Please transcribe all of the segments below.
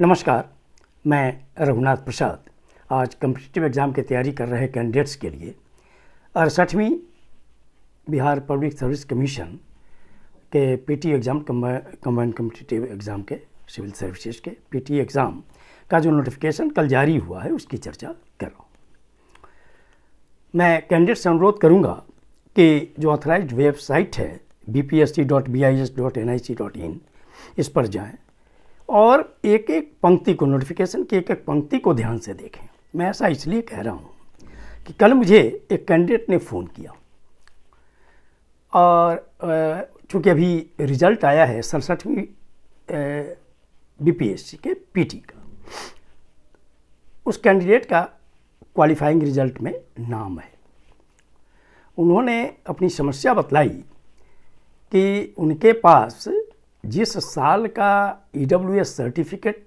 नमस्कार मैं रघुनाथ प्रसाद आज कम्पिटिटिव एग्ज़ाम की तैयारी कर रहे कैंडिडेट्स के लिए अड़सठवीं बिहार पब्लिक सर्विस कमीशन के PT exam combined competitive exam के सिविल सर्विसेज के पीटी एग्ज़ाम e का जो नोटिफिकेशन कल जारी हुआ है उसकी चर्चा कर रहा हूँ मैं कैंडिडेट से अनुरोध करूँगा कि जो ऑथराइज वेबसाइट है B P S dot I S N I C in इस पर जाएँ और एक एक पंक्ति को नोटिफिकेशन की एक एक पंक्ति को ध्यान से देखें मैं ऐसा इसलिए कह रहा हूँ कि कल मुझे एक कैंडिडेट ने फ़ोन किया और चूँकि अभी रिजल्ट आया है सड़सठवीं बीपीएससी के पीटी का उस कैंडिडेट का क्वालिफाइंग रिजल्ट में नाम है उन्होंने अपनी समस्या बतलाई कि उनके पास जिस साल का ई e सर्टिफिकेट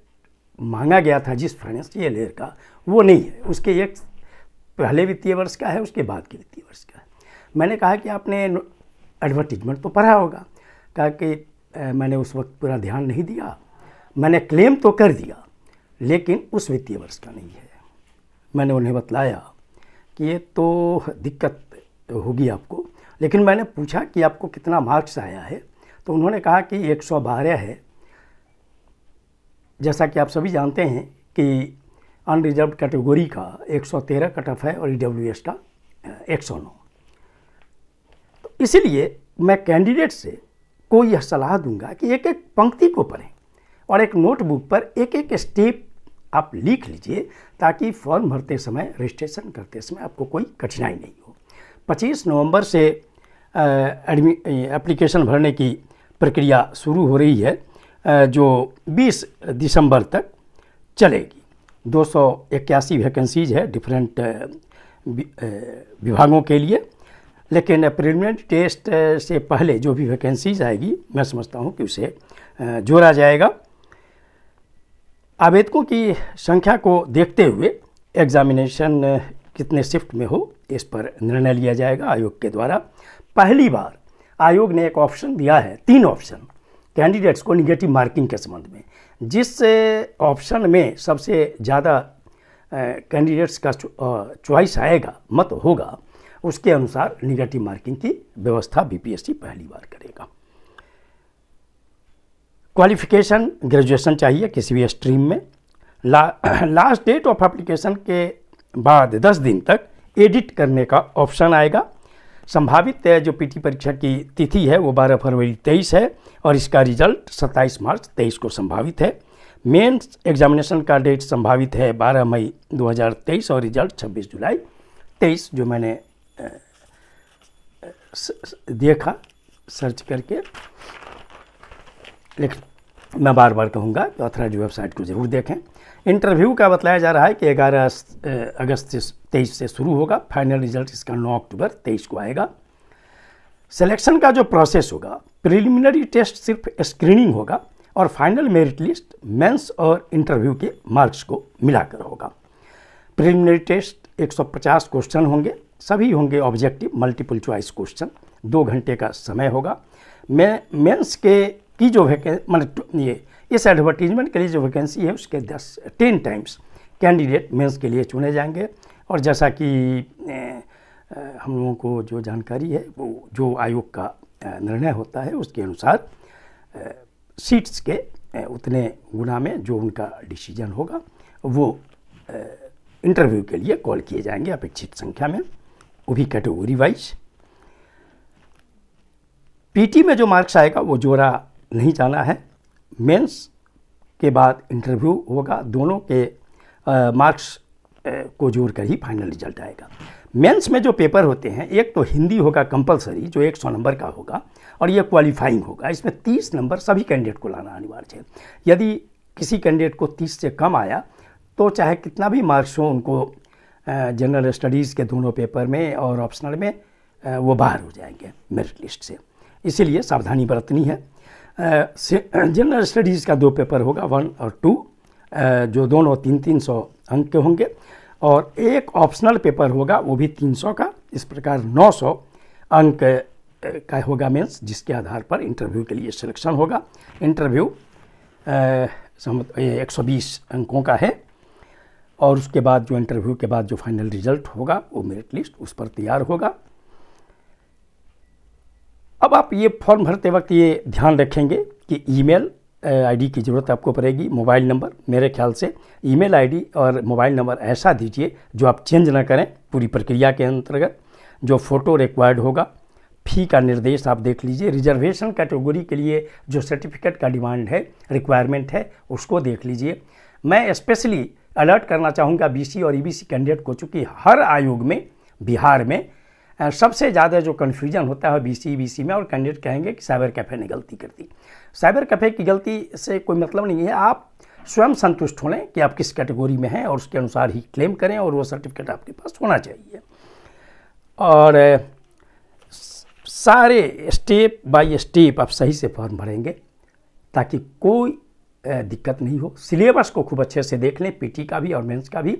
मांगा गया था जिस फाइनेंशियल ईयर का वो नहीं है उसके एक पहले वित्तीय वर्ष का है उसके बाद के वित्तीय वर्ष का है मैंने कहा कि आपने एडवर्टीजमेंट तो पढ़ा होगा कहा कि मैंने उस वक्त पूरा ध्यान नहीं दिया मैंने क्लेम तो कर दिया लेकिन उस वित्तीय वर्ष का नहीं है मैंने उन्हें बतलाया कि ये तो दिक्कत होगी आपको लेकिन मैंने पूछा कि आपको कितना मार्क्स आया है तो उन्होंने कहा कि एक सौ बारह है जैसा कि आप सभी जानते हैं कि अनरिजर्व कैटेगोरी का 113 कट ऑफ है और ई e का 109 तो इसीलिए मैं कैंडिडेट से को यह सलाह दूंगा कि एक एक पंक्ति को पढ़ें और एक नोटबुक पर एक एक स्टेप आप लिख लीजिए ताकि फॉर्म भरते समय रजिस्ट्रेशन करते समय आपको कोई कठिनाई नहीं हो 25 नवंबर से एडमि एप्लीकेशन भरने की प्रक्रिया शुरू हो रही है जो 20 दिसंबर तक चलेगी दो सौ इक्यासी वैकेंसीज है डिफरेंट विभागों के लिए लेकिन प्रिलिमिनरी टेस्ट से पहले जो भी वैकेंसीज आएगी मैं समझता हूँ कि उसे जोड़ा जाएगा आवेदकों की संख्या को देखते हुए एग्जामिनेशन कितने शिफ्ट में हो इस पर निर्णय लिया जाएगा आयोग के द्वारा पहली बार आयोग ने एक ऑप्शन दिया है तीन ऑप्शन कैंडिडेट्स को निगेटिव मार्किंग के संबंध में जिस ऑप्शन में सबसे ज़्यादा कैंडिडेट्स का चॉइस आएगा मत होगा उसके अनुसार निगेटिव मार्किंग की व्यवस्था बीपीएससी पहली बार करेगा क्वालिफिकेशन ग्रेजुएशन चाहिए किसी भी स्ट्रीम में ला, लास्ट डेट ऑफ एप्लीकेशन के बाद 10 दिन तक एडिट करने का ऑप्शन आएगा संभावित जो पीटी परीक्षा की तिथि है वो 12 फरवरी 23 है और इसका रिजल्ट 27 मार्च 23 को संभावित है मेंस एग्जामिनेशन का डेट संभावित है 12 मई 2023 और रिजल्ट 26 जुलाई 23 जो मैंने देखा सर्च करके लेकिन मैं बार बार कहूँगा कि तो ऑथराइज वेबसाइट को ज़रूर देखें इंटरव्यू का बताया जा रहा है कि 11 अगस्त से तेईस से शुरू होगा फाइनल रिजल्ट इसका 9 अक्टूबर तेईस को आएगा सिलेक्शन का जो प्रोसेस होगा प्रिलिमिनरी टेस्ट सिर्फ स्क्रीनिंग होगा और फाइनल मेरिट लिस्ट मेंस और इंटरव्यू के मार्क्स को मिलाकर होगा प्रिलिमिनरी टेस्ट 150 क्वेश्चन होंगे सभी होंगे ऑब्जेक्टिव मल्टीपल चॉइस क्वेश्चन दो घंटे का समय होगा मैं मेंस के की जो वैकेंसी मतलब ये इस एडवर्टीजमेंट के लिए जो वैकेंसी है उसके दस टेन टाइम्स कैंडिडेट मेंस के लिए चुने जाएंगे और जैसा कि हम लोगों को जो जानकारी है वो जो आयोग का निर्णय होता है उसके अनुसार सीट्स के उतने गुना में जो उनका डिसीजन होगा वो इंटरव्यू के लिए कॉल किए जाएंगे अपेक्षित संख्या में वो भी कैटेगरी वाइज पीटी में जो मार्क्स आएगा वो जोरा नहीं जाना है मेंस के बाद इंटरव्यू होगा दोनों के मार्क्स को जोड़ कर ही फाइनल रिजल्ट आएगा मेंस में जो पेपर होते हैं एक तो हिंदी होगा कंपलसरी जो 100 नंबर का होगा और ये क्वालिफाइंग होगा इसमें 30 नंबर सभी कैंडिडेट को लाना अनिवार्य है यदि किसी कैंडिडेट को 30 से कम आया तो चाहे कितना भी मार्क्स हो उनको जनरल स्टडीज़ के दोनों पेपर में और ऑप्शनल में वो बाहर हो जाएंगे मेरिट लिस्ट से इसीलिए सावधानी बरतनी है जनरल स्टडीज़ का दो पेपर होगा वन और टू जो दोनों तीन तीन सौ अंक के होंगे और एक ऑप्शनल पेपर होगा वो भी तीन सौ का इस प्रकार नौ सौ अंक का होगा मेंस जिसके आधार पर इंटरव्यू के लिए सिलेक्शन होगा इंटरव्यू एक सौ बीस अंकों का है और उसके बाद जो इंटरव्यू के बाद जो फाइनल रिजल्ट होगा वो मेरिट लिस्ट उस पर तैयार होगा अब आप ये फॉर्म भरते वक्त ये ध्यान रखेंगे कि ईमेल आईडी की ज़रूरत आपको पड़ेगी मोबाइल नंबर मेरे ख्याल से ईमेल आईडी और मोबाइल नंबर ऐसा दीजिए जो आप चेंज ना करें पूरी प्रक्रिया के अंतर्गत जो फ़ोटो रिक्वायर्ड होगा फी का निर्देश आप देख लीजिए रिजर्वेशन कैटेगोरी के लिए जो सर्टिफिकेट का डिमांड है रिक्वायरमेंट है उसको देख लीजिए मैं स्पेशली अलर्ट करना चाहूँगा बी और ई e कैंडिडेट को चूँकि हर आयोग में बिहार में सबसे ज़्यादा जो कन्फ्यूजन होता है बीसी बीसी में और कैंडिडेट कहेंगे कि साइबर कैफ़े ने गलती कर दी साइबर कैफ़े की गलती से कोई मतलब नहीं है आप स्वयं संतुष्ट हो लें कि आप किस कैटेगरी में हैं और उसके अनुसार ही क्लेम करें और वो सर्टिफिकेट आपके पास होना चाहिए और सारे स्टेप बाय स्टेप आप सही से फॉर्म भरेंगे ताकि कोई दिक्कत नहीं हो सिलेबस को खूब अच्छे से देख लें पीटी का भी और मेंस का भी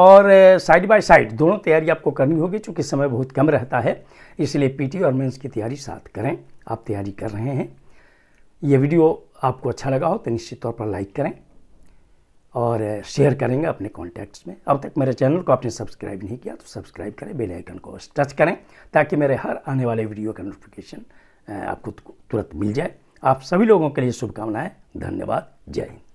और साइड बाय साइड दोनों तैयारी आपको करनी होगी चूँकि समय बहुत कम रहता है इसलिए पीटी और मेंस की तैयारी साथ करें आप तैयारी कर रहे हैं ये वीडियो आपको अच्छा लगा हो तो निश्चित तौर पर लाइक करें और शेयर करेंगे अपने कॉन्टैक्ट्स में अब तक मेरे चैनल को आपने सब्सक्राइब नहीं किया तो सब्सक्राइब करें बेल आइकन को टच करें ताकि मेरे हर आने वाले वीडियो का नोटिफिकेशन आपको तुरंत मिल जाए आप सभी लोगों के लिए शुभकामनाएं धन्यवाद जय हिंद